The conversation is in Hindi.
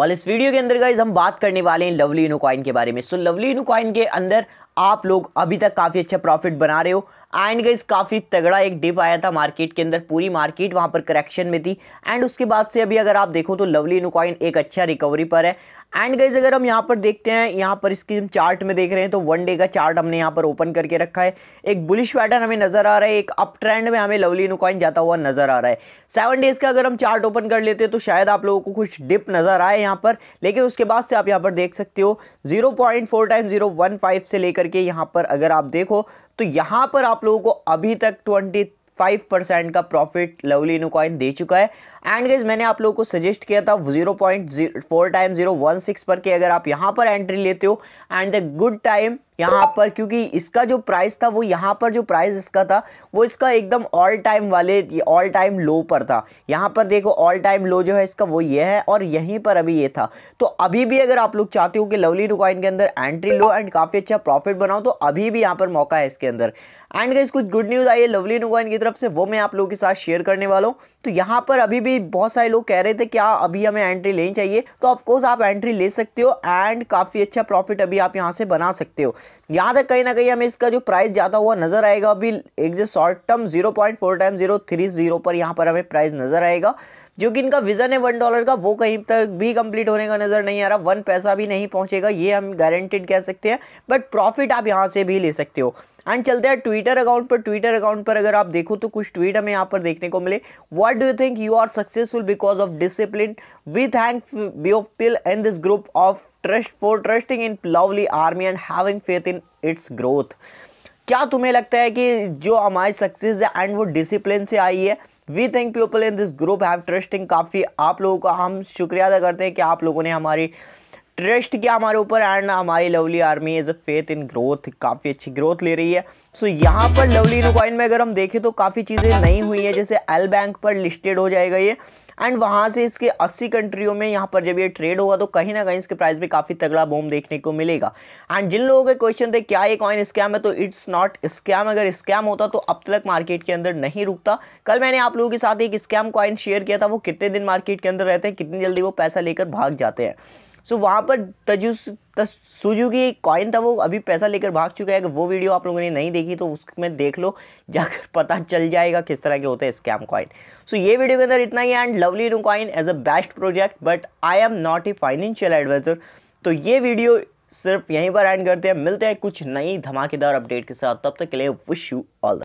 और इस वीडियो के अंदर गाइज हम बात करने वाले हैं लवली इनू कॉइन के बारे में सो लवली इनू कॉइन के अंदर आप लोग अभी तक काफ़ी अच्छा प्रॉफिट बना रहे हो एंड गाइज काफ़ी तगड़ा एक डिप आया था मार्केट के अंदर पूरी मार्केट वहाँ पर करेक्शन में थी एंड उसके बाद से अभी अगर आप देखो तो लवली नुकॉइन एक अच्छा रिकवरी पर है एंड गाइज अगर हम यहाँ पर देखते हैं यहाँ पर इसकी हम चार्ट में देख रहे हैं तो वन डे का चार्ट हमने यहाँ पर ओपन करके रखा है एक बुलिश पैटर्न हमें नज़र आ रहा है एक अप ट्रेंड में हमें लवली नुकॉइन जाता हुआ नज़र आ रहा है सेवन डेज़ का अगर हम चार्ट ओपन कर लेते हैं तो शायद आप लोगों को कुछ डिप नज़र आए यहाँ पर लेकिन उसके बाद से आप यहाँ पर देख सकते हो zero point four time zero one five से लेकर करके यहाँ पर अगर आप देखो तो यहाँ पर आप लोगों को अभी तक ट्वेंटी फाइव परसेंट का प्रॉफिट लवली इनो कॉइन दे चुका है एंड गेज मैंने आप लोगों को सजेस्ट किया था zero point four time zero पर के अगर आप यहाँ पर एंट्री लेते हो एंड द गुड टाइम यहाँ पर क्योंकि इसका जो प्राइस था वो यहाँ पर जो प्राइस इसका था वो इसका एकदम ऑल टाइम वाले ऑल टाइम लो पर था यहाँ पर देखो ऑल टाइम लो जो है इसका वो ये है और यहीं पर अभी ये था तो अभी भी अगर आप लोग चाहते हो कि लवली टुकॉइन के अंदर एंट्री लो एंड काफ़ी अच्छा प्रॉफिट बनाओ तो अभी भी यहाँ पर मौका है इसके अंदर एंड गाइस कुछ गुड न्यूज़ आई है लवली नुगोइन की तरफ से वो मैं आप लोगों के साथ शेयर करने वाला हूँ तो यहाँ पर अभी भी बहुत सारे लोग कह रहे थे क्या अभी हमें एंट्री लेनी चाहिए तो ऑफकोर्स आप एंट्री ले सकते हो एंड काफ़ी अच्छा प्रॉफिट अभी आप यहाँ से बना सकते हो यहाँ तक कहीं ना कहीं हमें इसका जो प्राइस ज़्यादा हुआ नज़र आएगा अभी एक जो short term zero point four time zero three zero पर यहाँ पर हमें प्राइस नज़र आएगा जो कि इनका विज़न है वन डॉलर का वो कहीं तक भी कंप्लीट होने का नज़र नहीं आ रहा वन पैसा भी नहीं पहुँचेगा ये हम गारंटेड कह सकते हैं बट प्रॉफिट आप यहाँ से भी ले सकते हो एंड चलते हैं ट्विटर अकाउंट पर ट्विटर अकाउंट पर अगर आप देखो तो कुछ ट्वीट हमें यहाँ पर देखने को मिले what do you think you are successful because of discipline we thank be of pill and this group of trust for trusting in Lovely Army and having faith in its growth क्या तुम्हें लगता है कि जो हमारी सक्सेस है एंड वो डिसिप्लिन से आई है we think people in this group have trusting काफ़ी आप लोगों का हम शुक्रिया अदा करते हैं कि आप लोगों ने हमारी ट्रस्ट किया हमारे ऊपर एंड हमारी Lovely Army as a faith in growth काफ़ी अच्छी ग्रोथ ले रही है सो so, यहाँ पर लवली इनोकॉइन में अगर हम देखें तो काफ़ी चीज़ें नहीं हुई है जैसे एल बैंक पर लिस्टेड हो जाएगा ये एंड वहाँ से इसके 80 कंट्रियों में यहाँ पर जब ये ट्रेड होगा तो कहीं ना कहीं इसके प्राइस में काफ़ी तगड़ा बोम देखने को मिलेगा एंड जिन लोगों के क्वेश्चन थे क्या ये कॉइन स्कैम है तो इट्स नॉट स्कैम अगर स्कैम होता तो अब तक मार्केट के अंदर नहीं रुकता कल मैंने आप लोगों के साथ एक स्कैम कॉइन शेयर किया था वो कितने दिन मार्केट के अंदर रहते हैं कितनी जल्दी वो पैसा लेकर भाग जाते हैं सो वहाँ पर तजुस सुजू की एक कॉइन था वो अभी पैसा लेकर भाग चुका है अगर वो वीडियो आप लोगों ने नहीं देखी तो उसमें देख लो जाकर पता चल जाएगा किस तरह के होते हैं स्कैम कॉइन सो ये वीडियो के अंदर इतना ही and Lovely no coin as a best project but I am not a financial advisor तो ये वीडियो सिर्फ यहीं पर एंड करते हैं मिलते हैं कुछ नई धमाकेदार अपडेट के साथ तब तक के लिए विश यू ऑल